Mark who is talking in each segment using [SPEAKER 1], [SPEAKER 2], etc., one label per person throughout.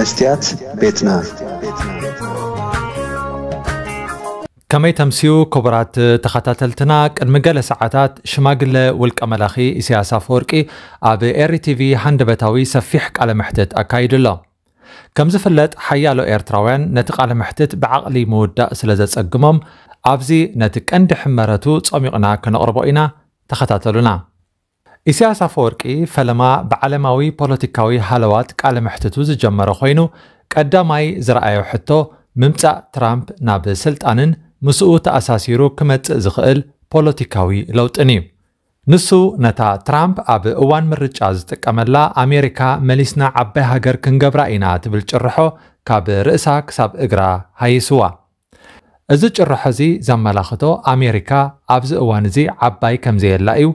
[SPEAKER 1] መስትያት ቤትና
[SPEAKER 2] ከመይ ተምስዩ ክቡራት ተኸታተልትና ቅድሚ ገለ ሰዓታት ሽማግለ ውልቀ መላኺ ኢሳያስ ኣፈወርቂ ኣብ ኤርቲቪ ሃንደበታዊ ሰፊሕ ቃለ ምሕትት ኣካይድ ኣሎ ከም ዝፍለጥ ሓያሎ ኤርትራውያን ነቲ ቃለ ምሕትት ብዓቕሊ ምውዳእ ስለ ዘጸግሞም ኣብዚ ነቲ ቀንዲ ሕመረቱ ጸሚቕና ክነቕርቦ ኢና ተኸታተሉና ኢሳያስ ኣፈወርቂ ፈለማ ብዓለማዊ ፖለቲካዊ ሃለዋት ቃለ መሕትቱ ዝጀመረ ኮይኑ ቀዳማይ ዝረኣዮ ሕቶ ምምፃእ ትራምፕ ናብ ስልጣንን ምስኡ ተኣሳሲሩ ክመፅእ ዝኽእል ፖለቲካዊ ለውጥን እዩ ንሱ ነታ ትራምፕ ኣብ እዋን ምርጫ ዝጥቀመላ ኣሜሪካ መሊስና ዓባይ ሃገር ክንገብራ ኢና ትብል ጭርሖ ካብ ርእሳ ክሳብ እግራ ሃይስዋ እዚ ጭርሖ እዚ ዘመላኽቶ ኣሜሪካ ኣብዚ እዋን እዚ ዓባይ ከምዘየላ እዩ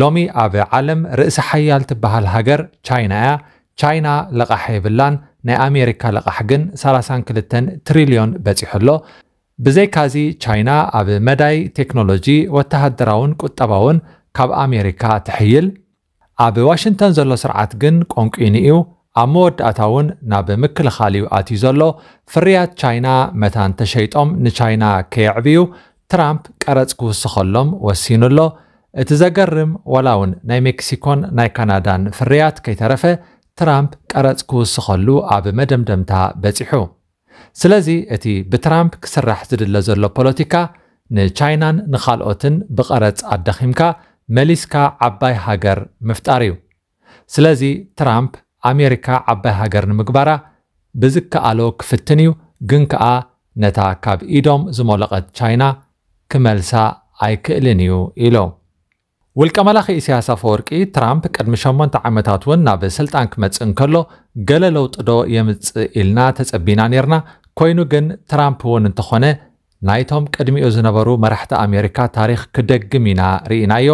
[SPEAKER 2] ሎሚ ኣብ ዓለም ርእሲ ሓያል ትበሃል ሃገር ቻይና እያ ቻይና ልቓሕ የብላን ናይ ኣሜሪካ ልቓሕ ግን 32 ትሪልዮን በፂሑ ኣሎ ብዘይካዚ ቻይና ኣብ መዳይ ቴክኖሎጂ ወተሃደራውን ቁጠባውን ካብ ኣሜሪካ ትሕይል ኣብ ዋሽንተን ዘሎ ስርዓት ግን ቆንቂኒ እዩ ኣብ መወዳእታ እውን ናብ ምክልኻል እዩ ኣትዩ ዘሎ ፍርያት ቻይና መታን ተሸይጦም ንቻይና ከየዕብዩ ትራምፕ ቀረፅ ክውስኸሎም ወሲኑ ኣሎ እቲ ዘገርም ዋላ እውን ናይ ሜክሲኮን ናይ ካናዳን ፍርያት ከይተረፈ ትራምፕ ቀረፅ ክውስኸሉ ኣብ መደምደምታ በፂሑ ስለዚ እቲ ብትራምፕ ክስራሕ ዝድለ ዘሎ ፖለቲካ ንቻይናን ንኻልኦትን ብቐረፅ ኣዳኺምካ መሊስካ ዓባይ ሃገር ምፍጣር እዩ ስለዚ ትራምፕ ኣሜሪካ ዓባይ ሃገር ንምግባራ ብዝከኣሎ ክፍትን እዩ ግን ከኣ ነታ ካብ ኢዶም ዝመለቐት ቻይና ክመልሳ ኣይክእልን እዩ ኢሎም ውልቀ መላኺ ኢሳያስ ኣፈወርቂ ትራምፕ ቅድሚ 8 ዓመታት እውን ናብ ስልጣን ክመፅእ እንከሎ ገለ ለውጢ ዶ የምጽእ ኢልና ተፀቢና ነርና ኮይኑ ግን ትራምፕ እውን እንተኾነ ናይቶም ቅድሚኡ ዝነበሩ መራሕቲ ኣሜሪካ ታሪክ ክደግም ኢና ርኢናዮ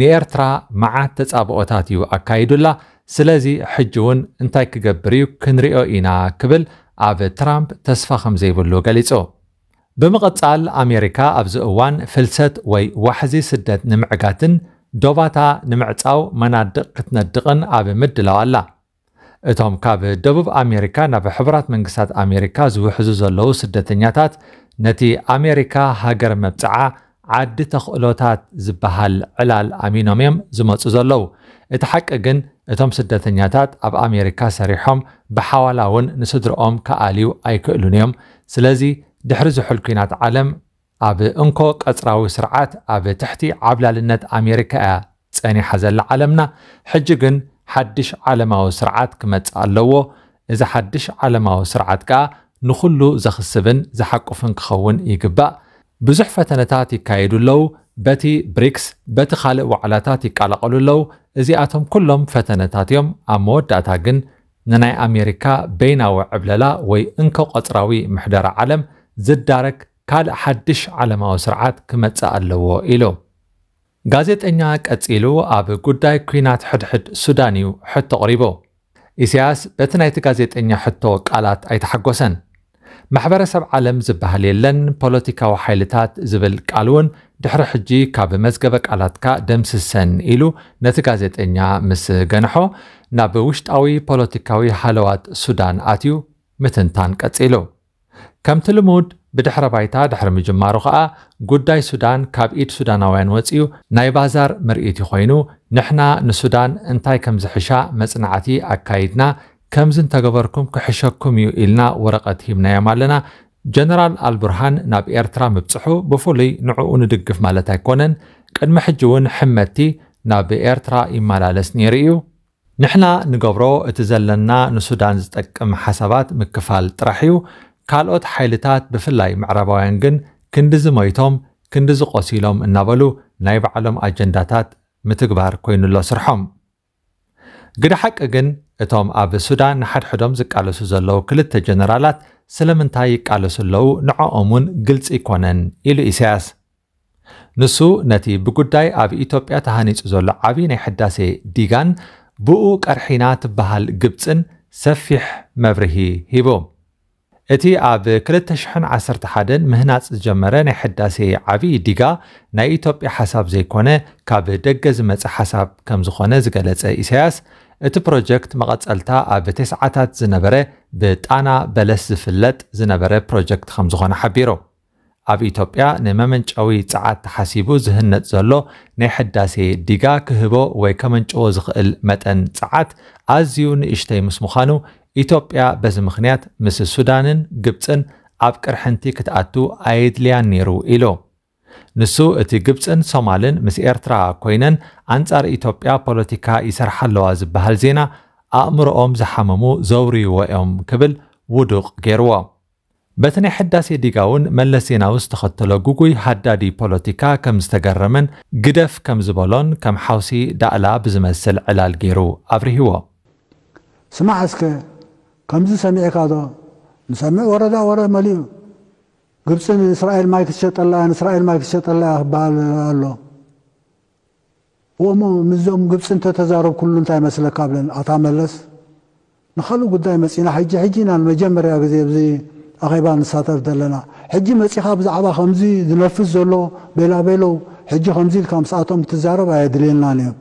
[SPEAKER 2] ንኤርትራ መዓት ተፃብኦታት እዩ ኣካይዱላ ስለዚ ሕጂ እውን እንታይ ክገብር እዩ ክንሪኦ ኢና ክብል ኣብ ትራምፕ ተስፋ ከም ዘይብሉ ገሊጹ ብምቕጻል ኣሜሪካ ኣብዚ እዋን ፍልሰት ወይ ዋሕዚ ስደት ንምዕጋትን ዶባታ ንምዕፃው መናድቕ ክትነድቕን ኣብ ምድላው ኣላ እቶም ካብ ደቡብ ኣሜሪካ ናብ ሕቡራት መንግስታት ኣሜሪካ ዝውሕዙ ዘለዉ ስደተኛታት ነቲ ኣሜሪካ ሃገር መብፅዓ ዓዲ ተኽእሎታት ዝበሃል ዕላል ኣሚኖም እዮም ዝመፁ ዘለዉ እቲ ሓቂ ግን እቶም ስደተኛታት ኣብ ኣሜሪካ ሰሪሖም ብሓዋላ እውን ንስድሮኦም ከኣልዩ ኣይክእሉን እዮም ስለዚ ድሕሪ ዝሑል ኩናት ዓለም ኣብ እንኮ ቀፅራዊ ስርዓት ኣብ ትሕቲ ዓብላልነት ኣሜሪካ እያ ፀኒሓ ዘላ ዓለምና ሕጂ ግን ሓድሽ ዓለማዊ ስርዓት ክመፅእ ኣለዎ እዚ ሓድሽ ዓለማዊ ስርዓት ከዓ ንኩሉ ዘኽስብን ዝሓቁፍን ክኸውን ይግባእ ብዙሕ ፈተነታት ይካየዱ ኣለው በቲ ብሪክስ በቲ ካልእ ዋዕላታት ይቃላቐሉ ኣለው እዚኣቶም ኩሎም ፈተነታት እዮም ኣብ መወዳእታ ግን ንናይ ኣሜሪካ በይናዊ ዕብለላ ወይ እንከ ቆፅራዊ ምሕደራ ዓለም ዝዳረግ ካልእ ሓድሽ ዓለማዊ ስርዓት ክመጽእ ኣለዎ ኢሉ ጋዜጠኛ ቀጺሉ ኣብ ጉዳይ ኩናት ሕድሕድ ሱዳን እዩ ሕቶ ቕሪቡ ኢሳያስ በቲ ናይቲ ጋዜጠኛ ሕቶ ቃላት ኣይተሓጐሰን ማሕበረሰብ ዓለም ዝበሃል የለን ፖለቲካዊ ሓይልታት ዝብል ቃል እውን ድሕሪ ሕጂ ካብ መዝገበ ቃላትካ ደምስሰን ኢሉ ነቲ ጋዜጠኛ ምስ ገንሖ ናብ ውሽጣዊ ፖለቲካዊ ሃለዋት ሱዳን ኣትዩ ምትንታን ቀጺሉ ከምቲ ልሙድ ብድሕረ ባይታ ድሕሪ ምጅማሩ ከዓ ጉዳይ ሱዳን ካብ ኢድ ሱዳናውያን ወፂኡ ናይ ባዛር ምርኢት ኮይኑ ንሕና ንሱዳን እንታይ ከም ዝሕሻ መፅናዕቲ ኣካይድና ከምዝ እንተገበርኩም ክሕሸኩም እዩ ኢልና ወረቐት ሂብናዮም ኣለና ጀነራል ኣልብርሃን ናብ ኤርትራ ምብፅሑ ብፍሉይ ንዕኡ ንድግፍ ማለት ኣይኮነን ቅድሚ ሕጂ እውን ሕመቲ ናብ ኤርትራ ይመላለስ ነይሩ እዩ ንሕና ንገብሮ እቲ ዘለና ንሱዳን ዝጠቅም ሓሳባት ምክፋል ጥራሕ እዩ ካልኦት ሓይልታት ብፍላይ ምዕረባውያን ግን ክንዲ ዝመይቶም ክንዲ ዝቆሲሎም እናበሉ ናይ ባዕሎም ኣጀንዳታት ምትግባር ኮይኑሎ ስርሖም ግዲ ሓቂ ግን እቶም ኣብ ሱዳን ንሓድሕዶም ዝቃለሱ ዘለዉ ክልተ ጀነራላት ስለምንታይ ይቃለሱለው ንዕኦም እውን ግልፂ ይኮነን ኢሉ ኢሳያስ ንሱ ነቲ ብጉዳይ ኣብ ኢትዮጵያ ተሃኒፁ ዘሎ ዓብዪ ናይ ሕዳሴ ዲጋን ብኡ ቀርሒና ትበሃል ግብፅን ሰፊሕ መብርሂ ሂቡ እቲ ኣብ 211 ምህናፅ ዝጀመረ ናይ ሕዳሴ ዓብዪ ዲጋ ናይ ኢትዮጵያ ሓሳብ ዘይኮነ ካብ ደገ ዝመፅእ ሓሳብ ከም ዝኾነ ዝገለጸ ኢሳያስ እቲ ፕሮጀክት መቐፀልታ ኣብ ሰዓታት ዝነበረ ብጣና በለስ ዝፍለጥ ዝነበረ ፕሮጀክት ከም ዝኾነ ሓቢሮም ኣብ ኢትዮጵያ ንመመንጨዊ ፀዓት ተሓሲቡ ዝህነፅ ዘሎ ናይ ሕዳሴ ዲጋ ክህቦ ወይ ከመንጭዎ ዝኽእል መጠን ፀዓት ኣዝዩ ንእሽተይ ምስ ምዃኑ ኢትዮጵያ በዚ ምኽንያት ምስ ሱዳንን ግብፅን ኣብ ቅርሕንቲ ክትኣቱ ኣየድልያን ነይሩ ኢሉ ንሱ እቲ ግብፅን ሶማልን ምስ ኤርትራ ኮይነን ኣንጻር ኢትዮጵያ ፖለቲካ ይሰርሓ ኣለዋ ዝበሃል ዜና ኣእምሮኦም ዝሓመሙ ዘውርይዎ እዮም ክብል ውዱቕ ገይርዎ በቲ ናይ ሕዳሴ ዲጋ እውን መለስ ዜናዊ ዝተኸተሎ ጉጉይ ሃዳዲ ፖለቲካ ከም ዝተገረመን ግደፍ ከም ዝበሎን ከም ሓውሲ ዳእላ ብዝመስል ዕላል ገይሩ ኣብርሂዎ
[SPEAKER 1] ስማዕ እስከ ከምዚ ሰሚዕካ ዶ ንሰሚዕ ወረዳ ወረ መሊኡ ግብፂ ንእስራኤል ማይ ክትሸጠላ ንእስራኤል ማይ ክትሸጠላ ክበሃል ኣሎ እሞ ምዞም ግብፂ እንተተዛረብ ኩሉ እንታይ መስለካ ብለን ኣታ መለስ ንካልእ ጉዳይ መፂና ሕጂ ሕጂ ኢና ንመጀመርያ ግዜ ብዚ ኣኼባ ንሳተፍ ዘለና ሕጂ መፂኻ ብዛዕባ ከምዚ ዝነፍስ ዘሎ ቤላቤሎው ሕጂ ከምዚ ኢልካ ምስኣቶም ትዛረብ ኣየድልየልናን እዮም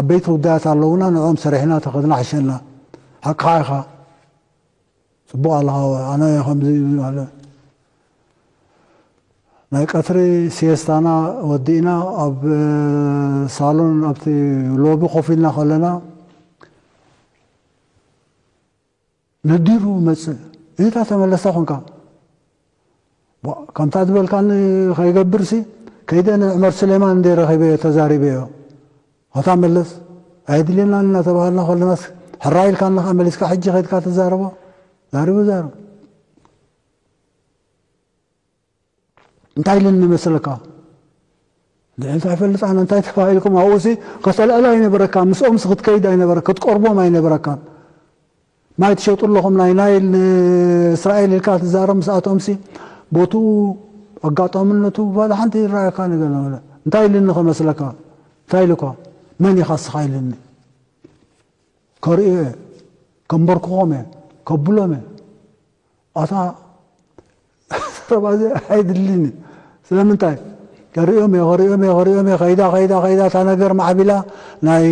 [SPEAKER 1] ዓበይቲ ጉዳያት ኣለውና ንኦም ሰሪሕና ተኸድና ሕሸና ሓቅኻ ኢኻ ፅቡቅ ኣለኻ ኣነ ከምዚ ناي كثري سياستانا ودينا أب سالون أبتي لوبي خوفينا خلنا نديرو مس إيه تا تملا سخن كان كم تعتبر كان خي جبرسي كيدا عمر سليمان دير خي بيه تزاري بيه هتا ملس عدلنا لنا تبعنا خلنا حرايل كان نخملس كحجة خيد كات زاربا زاربو زاربو እንታይ ኢለን ንመስለካ ልዕልታ ይፈልፃና እንታይ ተባሂልኩም ኣብኡሲ ከሰልአላ ኣይነበረካን ምስኦም ክትከይድ ኣይነበረካ ክትቀርቦም ኣይነበረካን ማይ ትሸጡ ኣለኹም ናይ ናይል ንእስራኤል ኢልካ ትዛረብ ምስኣቶምሲ ቦትኡ ኣጋጠምነቱ ባል ሓንቲ ይረኣየካ ነገር እንታይ ኢልኒ ከመስለካ እንታይ ኢልኳ መን ኢኻ ስኻ ኢልኒ ከርእዮ እየ ከንበርክኾም እየ ከብሎም እየ ኣታ طبعا حيدليني ስለምንታይ ገሪኦም እዮ ገሪኦም እዮ ገሪኦም እዮ ከይዳ ከይዳ ከይዳ እታ ነገር ማዕቢላ ናይ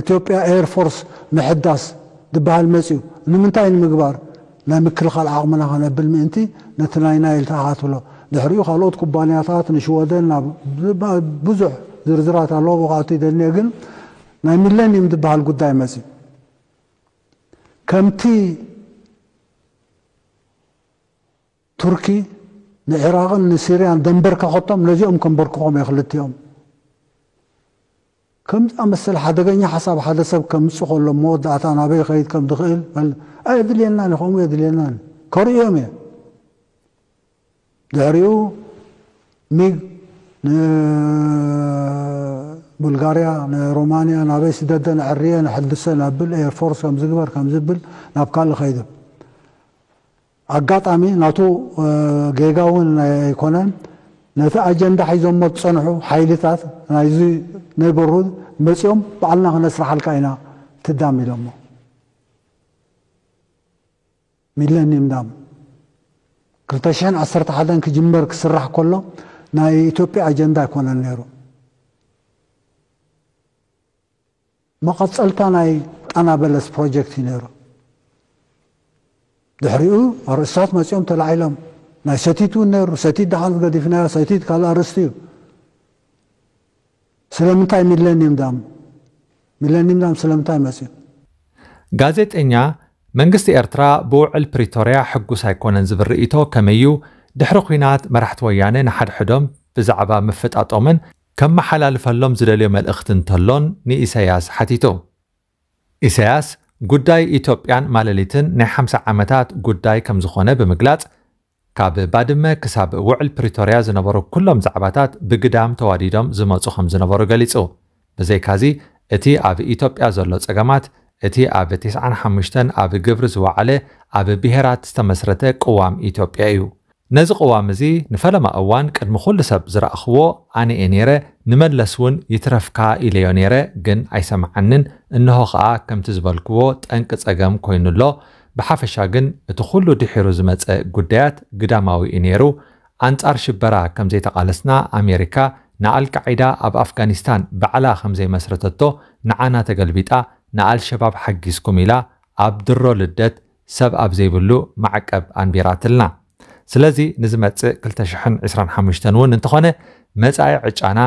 [SPEAKER 1] ኢትዮጵያ ኤርፎርስ ምሕዳስ ዝበሃል መፅኡ ንምንታይ ንምግባር ናይ ምክልኻል ዓቕምና ክነብል ምእንቲ ነቲ ናይ ናይል ተኣትብሎ ድሕሪኡ ካልኦት ኩባንያታት ንሽወደን ብዙሕ ዝርዝራት ኣለዎ ብካቱ ይደልየ ግን ናይ ሚለኒየም ዝበሃል ጉዳይ መፅኡ ከምቲ ቱርኪ العراق سيريا دمبر كخطم لزيهم كم بركهم يخلت يوم كم أمثل حدا جاني حسب حدا سب كم سخو الموت دعتان أبي خيد كم دخيل قال أي دليلنا نخوم يا دليلنا كريمة يومي داريو ميغ ن بلغاريا ن رومانيا نابي سددا عريا نحدثا نابل اير فورس كم زبر كم زبل نابقال خيدب ኣጋጣሚ ናቱ ጌጋ እውን ኣይኮነን ነቲ ኣጀንዳ ሒዞሞ ዝፀንሑ ሓይልታት ናይዚ ነበሩ መፂኦም በዓልና ክነስራሓልካ ኢና ትዳም ኢሎሞ ሚለኒየም ዳም 211 ክጅመር ክስራሕ ከሎ ናይ ኢትዮጵያ ኣጀንዳ ኣይኮነን ነይሩ መቐፀልታ ናይ ጣና በለስ ፕሮጀክት እዩ ነይሩ ድሕሪኡ ኣርእስታት መፂኦም ተላዒሎም ናይ ሰቲት እውን ነይሩ ሰቲት ደሓን ገዲፍናዮ ሰቲት ካልእ ኣርእስቲ እዩ ስለምንታይ ሚለኒም ዳም ሚለኒም ዳም ስለምንታይ መፅኡ
[SPEAKER 2] ጋዜጠኛ መንግስቲ ኤርትራ ብውዕል ፕሪቶርያ ሕጉስ ኣይኮነን ዝብል ርእይቶ ከመይ እዩ ድሕሪ ኩናት መራሕቲ ወያነ ንሓድሕዶም ብዛዕባ ምፍጣጦምን ከመሓላልፈሎም ዝደልዮ መልእኽቲ እንተሎን ንኢሳያስ ሓቲቱ ኢሳያስ ጉዳይ ኢትዮጵያን ማለሊትን ናይ 50 ዓመታት ጉዳይ ከም ዝኾነ ብምግላጽ ካብ ባድመ ክሳብ ውዕል ፕሪቶርያ ዝነበሩ ኩሎም ዛዕባታት ብግዳም ተዋዲዶም ዝመፁ ከም ዝነበሩ ገሊጹ ብዘይካዚ እቲ ኣብ ኢትዮጵያ ዘሎ ጸገማት እቲ ኣብ 95 ኣብ ግብሪ ዝወዓለ ኣብ ብሄራት ዝተመስረተ ቅዋም ኢትዮጵያ እዩ نزی قوام زی نفلم آوان که مخلص بزرقخو عن اینیره نملسون یترف کای لیانیره گن عیسی معنن انها قع کم تزبال قوت انکس اجام کین الله به حفش عن تخلو دیحروز مت جدات قدماوی اینیرو انت آرش برا کم زی تقلسنا آمریکا نعل قاعدة اب افغانستان بعلا زي مسرطتو نعانا تقلبيتا نعال شباب حقيس كوميلا اب درو لدت سب اب زيبلو معك اب انبيراتلنا ስለዚ ንዝመፅእ 225 እውን እንተኾነ መፃኢ ዕጫና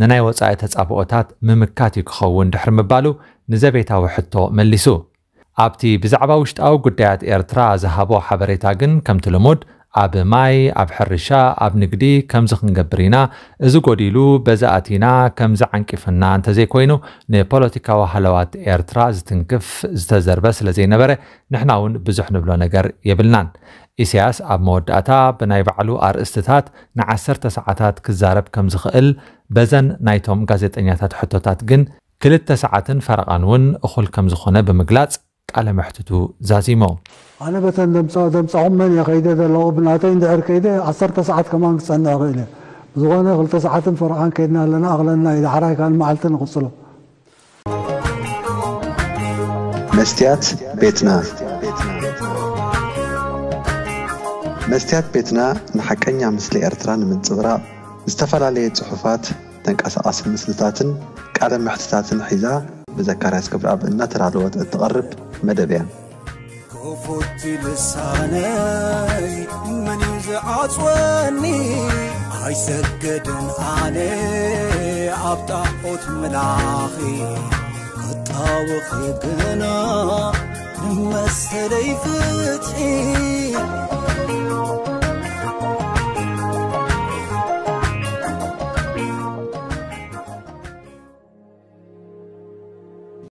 [SPEAKER 2] ንናይ ወፃኢ ተፃብኦታት ምምካት እዩ ክኸውን ድሕሪ ምባሉ ንዘቤታዊ ሕቶ መሊሱ ኣብቲ ብዛዕባ ውሽጣዊ ጉዳያት ኤርትራ ዝሃቦ ሓበሬታ ግን ከምቲ ልሙድ ኣብ ማይ ኣብ ሕርሻ ኣብ ንግዲ ከምዚ ክንገብር ኢና እዚ ጎዲሉ በዛኣቲና ከምዚ ዓንቂፍና እንተዘይኮይኑ ንፖለቲካዊ ሃለዋት ኤርትራ ዝትንክፍ ዝተዘርበ ስለ ዘይነበረ ንሕና እውን ብዙሕ ንብሎ ነገር የብልናን ኢሳያስ ኣብ መወዳእታ ብናይ ባዕሉ ኣርእስትታት ንዓሰርተ ሰዓታት ክዛረብ ከም ዝኽእል በዘን ናይቶም ጋዜጠኛታት ሕቶታት ግን ክልተ ሰዓትን ፈረቓን እውን እኹል ከም ዝኾነ ብምግላጽ على ما زازيمو
[SPEAKER 1] انا مثلا دمصا دمصا عمان يا خيدا لو بناتين دار كيدا عصرت ساعات كمان قصنا غيلا زوانا غلط ساعات فرعان كيدنا لنا اغلنا اذا حراي كان معلتن غصلو مستيات بيتنا
[SPEAKER 2] مستيات بيتنا نحكي مثل ارتران من صغرى استفال علي صحفات تنقصاص مثلتاتن كعدم محتتاتن حذاء بذكر اسكبر اب انترالوت التغرب መደብ እያ
[SPEAKER 1] ክፉቲ ልሳነይ መን እዩ ዝዓፅወኒ ኣይሰገድን ኣነ ኣብ ጣዖት ምላኺ ክጣውኺ ግና ንመሰለይ ፍትሒ